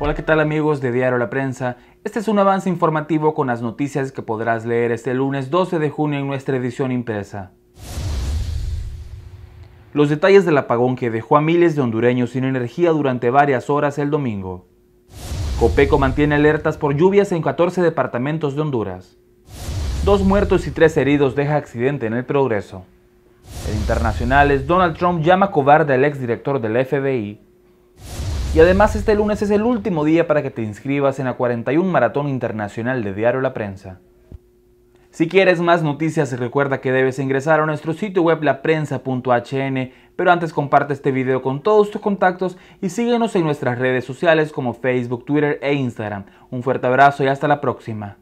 Hola, ¿qué tal amigos de Diario La Prensa? Este es un avance informativo con las noticias que podrás leer este lunes 12 de junio en nuestra edición impresa. Los detalles del apagón que dejó a miles de hondureños sin energía durante varias horas el domingo. Copeco mantiene alertas por lluvias en 14 departamentos de Honduras. Dos muertos y tres heridos deja accidente en el progreso. En internacionales, Donald Trump llama cobarde al exdirector del FBI y además este lunes es el último día para que te inscribas en la 41 Maratón Internacional de Diario La Prensa. Si quieres más noticias recuerda que debes ingresar a nuestro sitio web laprensa.hn, pero antes comparte este video con todos tus contactos y síguenos en nuestras redes sociales como Facebook, Twitter e Instagram. Un fuerte abrazo y hasta la próxima.